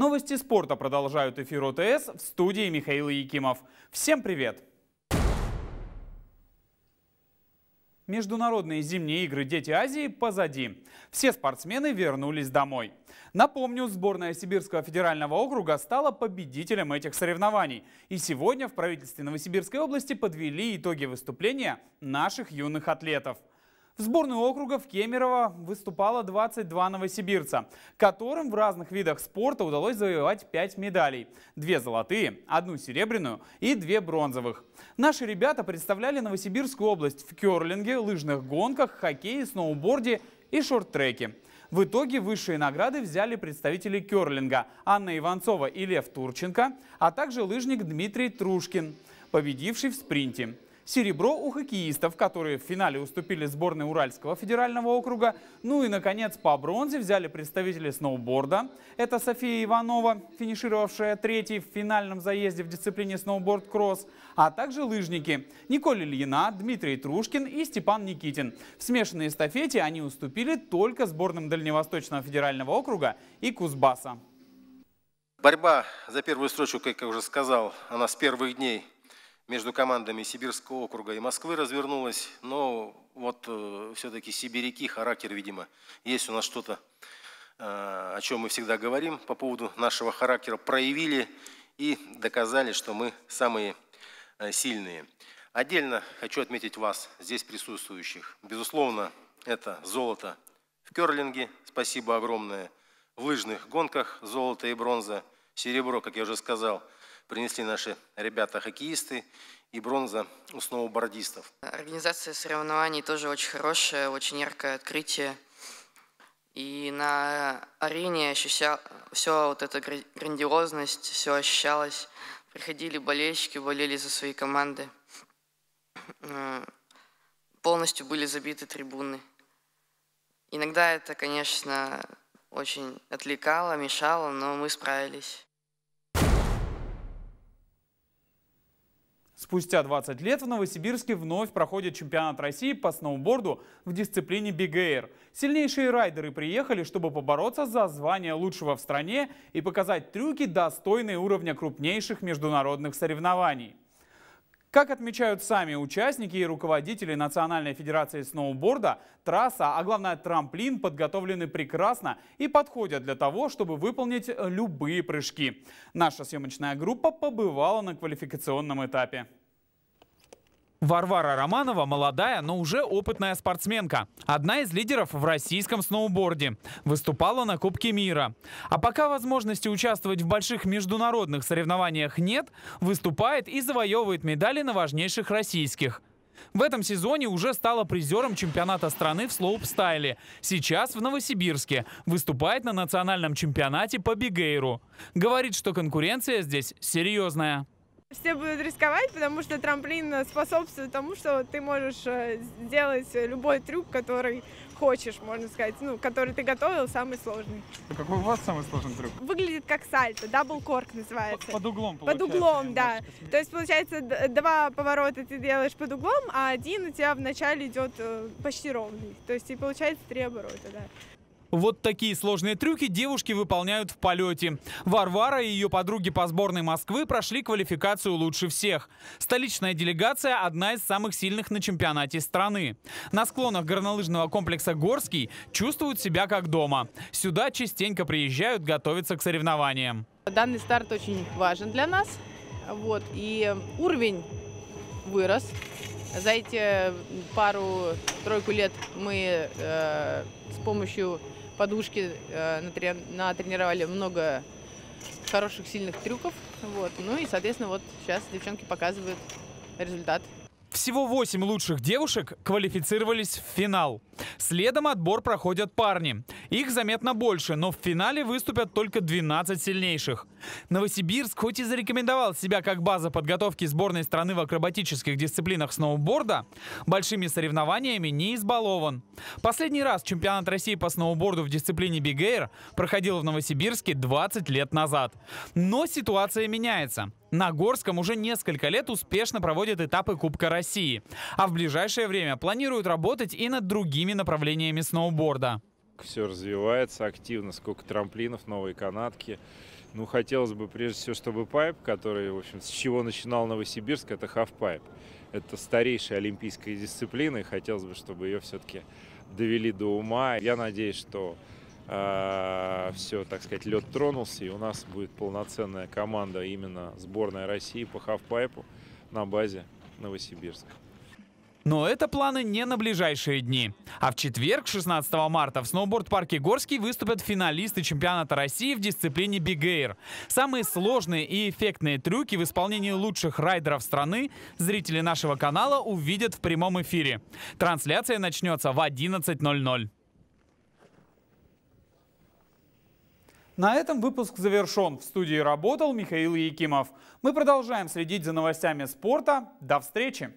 Новости спорта продолжают эфир ОТС в студии Михаил Якимов. Всем привет! Международные зимние игры «Дети Азии» позади. Все спортсмены вернулись домой. Напомню, сборная Сибирского федерального округа стала победителем этих соревнований. И сегодня в правительстве Новосибирской области подвели итоги выступления наших юных атлетов – в сборной округов Кемерово выступало 22 новосибирца, которым в разных видах спорта удалось завоевать 5 медалей. Две золотые, одну серебряную и две бронзовых. Наши ребята представляли Новосибирскую область в керлинге, лыжных гонках, хоккее, сноуборде и шорт-треке. В итоге высшие награды взяли представители керлинга Анна Иванцова и Лев Турченко, а также лыжник Дмитрий Трушкин, победивший в спринте серебро у хоккеистов, которые в финале уступили сборной Уральского федерального округа. Ну и, наконец, по бронзе взяли представители сноуборда. Это София Иванова, финишировавшая третьей в финальном заезде в дисциплине сноуборд-кросс, а также лыжники Николь Ильина, Дмитрий Трушкин и Степан Никитин. В смешанной эстафете они уступили только сборным Дальневосточного федерального округа и Кузбасса. Борьба за первую строчку, как я уже сказал, она с первых дней – между командами Сибирского округа и Москвы развернулась, но вот э, все-таки сибиряки, характер, видимо, есть у нас что-то, э, о чем мы всегда говорим по поводу нашего характера, проявили и доказали, что мы самые э, сильные. Отдельно хочу отметить вас, здесь присутствующих. Безусловно, это золото в керлинге, спасибо огромное, в лыжных гонках золото и бронза, серебро, как я уже сказал – принесли наши ребята-хоккеисты и бронза у сноубордистов. Организация соревнований тоже очень хорошая, очень яркое открытие. И на арене ощущал все вот эта грандиозность, все ощущалось. Приходили болельщики, болели за свои команды. Полностью были забиты трибуны. Иногда это, конечно, очень отвлекало, мешало, но мы справились. Спустя 20 лет в Новосибирске вновь проходит чемпионат России по сноуборду в дисциплине Big Air. Сильнейшие райдеры приехали, чтобы побороться за звание лучшего в стране и показать трюки, достойные уровня крупнейших международных соревнований. Как отмечают сами участники и руководители Национальной Федерации сноуборда, трасса, а главное трамплин подготовлены прекрасно и подходят для того, чтобы выполнить э, любые прыжки. Наша съемочная группа побывала на квалификационном этапе. Варвара Романова молодая, но уже опытная спортсменка. Одна из лидеров в российском сноуборде. Выступала на Кубке мира. А пока возможности участвовать в больших международных соревнованиях нет, выступает и завоевывает медали на важнейших российских. В этом сезоне уже стала призером чемпионата страны в слоупстайле. Сейчас в Новосибирске. Выступает на национальном чемпионате по бигейру. Говорит, что конкуренция здесь серьезная. Все будут рисковать, потому что трамплин способствует тому, что ты можешь э, сделать любой трюк, который хочешь, можно сказать, ну, который ты готовил, самый сложный. А какой у вас самый сложный трюк? Выглядит как сальто, дабл-корк называется. Под, под углом, получается. Под углом, да. То есть, получается, два поворота ты делаешь под углом, а один у тебя вначале идет э, почти ровный. То есть, и получается три оборота, да. Вот такие сложные трюки девушки выполняют в полете. Варвара и ее подруги по сборной Москвы прошли квалификацию лучше всех. Столичная делегация – одна из самых сильных на чемпионате страны. На склонах горнолыжного комплекса «Горский» чувствуют себя как дома. Сюда частенько приезжают готовиться к соревнованиям. Данный старт очень важен для нас. Вот, и уровень вырос. За эти пару-тройку лет мы э, с помощью подушки э, натре... натренировали много хороших, сильных трюков. Вот. Ну и, соответственно, вот сейчас девчонки показывают результат. Всего 8 лучших девушек квалифицировались в финал. Следом отбор проходят парни. Их заметно больше, но в финале выступят только 12 сильнейших. Новосибирск хоть и зарекомендовал себя как база подготовки сборной страны в акробатических дисциплинах сноуборда, большими соревнованиями не избалован. Последний раз чемпионат России по сноуборду в дисциплине Бигейр проходил в Новосибирске 20 лет назад. Но ситуация меняется. Нагорском уже несколько лет успешно проводит этапы Кубка России, а в ближайшее время планируют работать и над другими направлениями сноуборда. Все развивается активно, сколько трамплинов, новые канатки. Ну, хотелось бы прежде всего, чтобы пайп, который, в общем, с чего начинал Новосибирск, это хафпайп. Это старейшая олимпийская дисциплина, и хотелось бы, чтобы ее все-таки довели до ума. Я надеюсь, что а, все, так сказать, лед тронулся, и у нас будет полноценная команда именно сборная России по хавпайпу на базе Новосибирска. Но это планы не на ближайшие дни. А в четверг, 16 марта, в сноуборд-парке «Горский» выступят финалисты чемпионата России в дисциплине «Биг Эйр». Самые сложные и эффектные трюки в исполнении лучших райдеров страны зрители нашего канала увидят в прямом эфире. Трансляция начнется в 11.00. На этом выпуск завершен. В студии работал Михаил Якимов. Мы продолжаем следить за новостями спорта. До встречи!